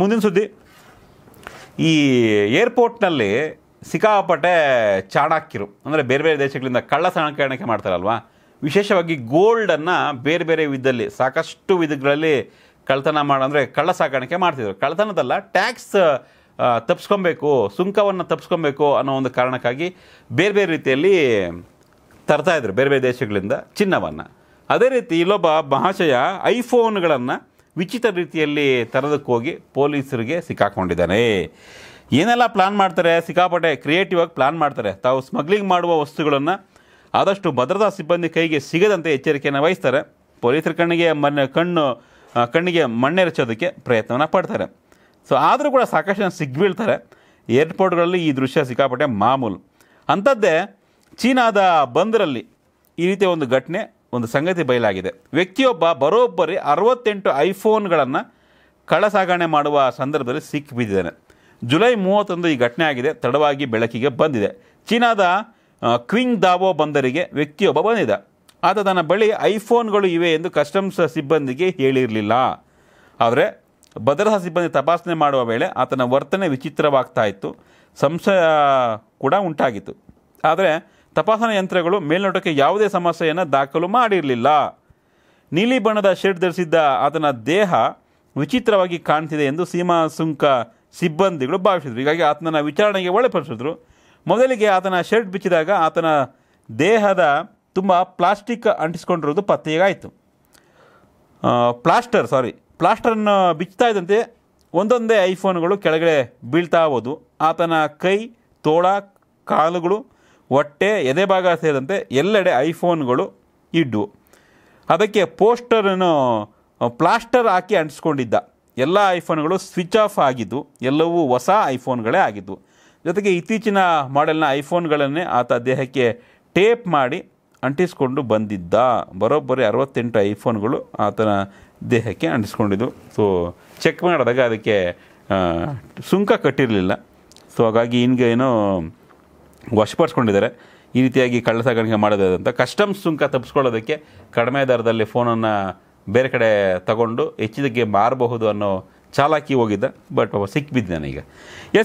ಮುಂದಿನ ಸುದ್ದಿ ಈ ಏರ್ಪೋರ್ಟ್ನಲ್ಲಿ ಸಿಕ್ಕಾಪಟ್ಟೆ ಚಾಣಾಕ್ಯರು ಅಂದರೆ ಬೇರೆ ಬೇರೆ ದೇಶಗಳಿಂದ ಕಳ್ಳ ಸಾಣಕಾಣಿಕೆ ಮಾಡ್ತಾರಲ್ವಾ ವಿಶೇಷವಾಗಿ ಗೋಲ್ಡನ್ನು ಬೇರೆ ಬೇರೆ ವಿಧದಲ್ಲಿ ಸಾಕಷ್ಟು ವಿಧಗಳಲ್ಲಿ ಕಳ್ಳತನ ಮಾಡ ಅಂದರೆ ಕಳ್ಳ ಸಾಕಾಣಿಕೆ ಮಾಡ್ತಿದ್ರು ಕಳ್ಳತನದಲ್ಲ ಟ್ಯಾಕ್ಸ್ ತಪ್ಪಿಸ್ಕೊಬೇಕು ಸುಂಕವನ್ನು ತಪ್ಪಿಸ್ಕೊಬೇಕು ಅನ್ನೋ ಒಂದು ಕಾರಣಕ್ಕಾಗಿ ಬೇರೆ ಬೇರೆ ರೀತಿಯಲ್ಲಿ ತರ್ತಾಯಿದ್ರು ಬೇರೆ ಬೇರೆ ದೇಶಗಳಿಂದ ಚಿನ್ನವನ್ನು ಅದೇ ರೀತಿ ಇಲ್ಲೊಬ್ಬ ಮಹಾಶಯ ಐಫೋನ್ಗಳನ್ನು ವಿಚಿತ್ರ ರೀತಿಯಲ್ಲಿ ಹೋಗಿ ಪೊಲೀಸರಿಗೆ ಸಿಕ್ಕಾಕೊಂಡಿದ್ದಾನೆ ಏನೆಲ್ಲ ಪ್ಲ್ಯಾನ್ ಮಾಡ್ತಾರೆ ಸಿಕ್ಕಾಪಟ್ಟೆ ಕ್ರಿಯೇಟಿವ್ ಆಗಿ ಪ್ಲಾನ್ ಮಾಡ್ತಾರೆ ತಾವು ಸ್ಮಗ್ಲಿಂಗ್ ಮಾಡುವ ವಸ್ತುಗಳನ್ನು ಆದಷ್ಟು ಭದ್ರತಾ ಸಿಬ್ಬಂದಿ ಕೈಗೆ ಸಿಗದಂತೆ ಎಚ್ಚರಿಕೆಯನ್ನು ವಹಿಸ್ತಾರೆ ಪೊಲೀಸರ ಕಣ್ಣಿಗೆ ಮಣ್ಣೆ ಕಣ್ಣು ಕಣ್ಣಿಗೆ ಮಣ್ಣೆರಚೋದಕ್ಕೆ ಪ್ರಯತ್ನವನ್ನು ಪಡ್ತಾರೆ ಸೊ ಆದರೂ ಕೂಡ ಸಾಕಷ್ಟು ಸಿಗ್ಬೀಳ್ತಾರೆ ಏರ್ಪೋರ್ಟ್ಗಳಲ್ಲಿ ಈ ದೃಶ್ಯ ಸಿಕ್ಕಾಪಟ್ಟೆ ಮಾಮೂಲು ಅಂಥದ್ದೇ ಚೀನಾದ ಬಂದರಲ್ಲಿ ಈ ರೀತಿಯ ಒಂದು ಘಟನೆ ಒಂದು ಸಂಗತಿ ಬಯಲಾಗಿದೆ ವ್ಯಕ್ತಿಯೊಬ್ಬ ಬರೋಬ್ಬರಿ ಅರವತ್ತೆಂಟು ಐಫೋನ್ಗಳನ್ನು ಕಳಸಾಗಣೆ ಮಾಡುವ ಸಂದರ್ಭದಲ್ಲಿ ಸಿಕ್ಕಿಬಿದ್ದಿದ್ದಾನೆ ಜುಲೈ ಮೂವತ್ತೊಂದು ಈ ಘಟನೆ ಆಗಿದೆ ತಡವಾಗಿ ಬೆಳಕಿಗೆ ಬಂದಿದೆ ಚೀನಾದ ಕ್ವಿಂಗ್ ದಾವೋ ಬಂದರಿಗೆ ವ್ಯಕ್ತಿಯೊಬ್ಬ ಬಂದಿದ್ದ ಆತ ತನ್ನ ಬಳಿ ಐಫೋನ್ಗಳು ಇವೆ ಎಂದು ಕಸ್ಟಮ್ಸ್ ಸಿಬ್ಬಂದಿಗೆ ಹೇಳಿರಲಿಲ್ಲ ಆದರೆ ಭದ್ರತಾ ಸಿಬ್ಬಂದಿ ತಪಾಸಣೆ ಮಾಡುವ ವೇಳೆ ಆತನ ವರ್ತನೆ ವಿಚಿತ್ರವಾಗ್ತಾ ಇತ್ತು ಸಂಶಯ ಕೂಡ ಉಂಟಾಗಿತ್ತು ಆದರೆ ತಪಾಸಣಾ ಯಂತ್ರಗಳು ಮೇಲ್ನೋಟಕ್ಕೆ ಯಾವುದೇ ಸಮಸ್ಯೆಯನ್ನು ದಾಖಲು ಮಾಡಿರಲಿಲ್ಲ ನೀಲಿ ಬಣ್ಣದ ಶರ್ಟ್ ಧರಿಸಿದ್ದ ಆತನ ದೇಹ ವಿಚಿತ್ರವಾಗಿ ಕಾಣ್ತಿದೆ ಎಂದು ಸೀಮಾ ಸುಂಕ ಸಿಬ್ಬಂದಿಗಳು ಭಾವಿಸಿದರು ಹೀಗಾಗಿ ಆತನ ವಿಚಾರಣೆಗೆ ಒಳಪಡಿಸಿದ್ರು ಮೊದಲಿಗೆ ಆತನ ಶರ್ಟ್ ಬಿಚ್ಚಿದಾಗ ಆತನ ದೇಹದ ತುಂಬ ಪ್ಲಾಸ್ಟಿಕ್ ಅಂಟಿಸ್ಕೊಂಡಿರೋದು ಪತ್ತೆಯಾಗಾಯಿತು ಪ್ಲಾಸ್ಟರ್ ಸಾರಿ ಪ್ಲಾಸ್ಟರನ್ನು ಬಿಚ್ಚುತ್ತಾ ಇದ್ದಂತೆ ಒಂದೊಂದೇ ಐಫೋನ್ಗಳು ಕೆಳಗಡೆ ಬೀಳ್ತಾ ಹೋದು ಆತನ ಕೈ ತೋಳ ಕಾಲುಗಳು ಹೊಟ್ಟೆ ಭಾಗ ಸೇರಿದಂತೆ ಎಲ್ಲೆಡೆ ಐಫೋನ್ಗಳು ಇಡ್ವು ಅದಕ್ಕೆ ಪೋಸ್ಟರನ್ನು ಪ್ಲಾಸ್ಟರ್ ಹಾಕಿ ಅಂಟಿಸ್ಕೊಂಡಿದ್ದ ಎಲ್ಲ ಐಫೋನ್ಗಳು ಸ್ವಿಚ್ ಆಫ್ ಆಗಿದ್ದು ಎಲ್ಲವೂ ಹೊಸ ಐಫೋನ್ಗಳೇ ಆಗಿದ್ದು ಜೊತೆಗೆ ಇತ್ತೀಚಿನ ಮಾಡೆಲ್ನ ಐಫೋನ್ಗಳನ್ನೇ ಆತ ದೇಹಕ್ಕೆ ಟೇಪ್ ಮಾಡಿ ಅಂಟಿಸ್ಕೊಂಡು ಬಂದಿದ್ದ ಬರೋಬ್ಬರಿ ಅರವತ್ತೆಂಟು ಐಫೋನ್ಗಳು ಆತನ ದೇಹಕ್ಕೆ ಅಂಟಿಸ್ಕೊಂಡಿದ್ದು ಸೊ ಚೆಕ್ ಮಾಡಿದಾಗ ಅದಕ್ಕೆ ಸುಂಕ ಕಟ್ಟಿರಲಿಲ್ಲ ಸೊ ಹಾಗಾಗಿ ಹಿಂಗೆ ಏನೋ ವಶಪಡಿಸ್ಕೊಂಡಿದ್ದಾರೆ ಈ ರೀತಿಯಾಗಿ ಕಳ್ಳ ಸಾಗಾಣಿಕೆ ಮಾಡೋದಂತ ಕಸ್ಟಮ್ಸ್ ಸುಂಕ ತಪ್ಪಿಸ್ಕೊಳ್ಳೋದಕ್ಕೆ ಕಡಿಮೆ ದರದಲ್ಲಿ ಫೋನನ್ನು ಬೇರೆ ಕಡೆ ತಗೊಂಡು ಹೆಚ್ಚಿದಕ್ಕೆ ಮಾರಬಹುದು ಅನ್ನೋ ಚಾಲಾಕಿ ಹೋಗಿದ್ದ ಬಟ್ ಪಾಪ ನಾನೀಗ ಈಗ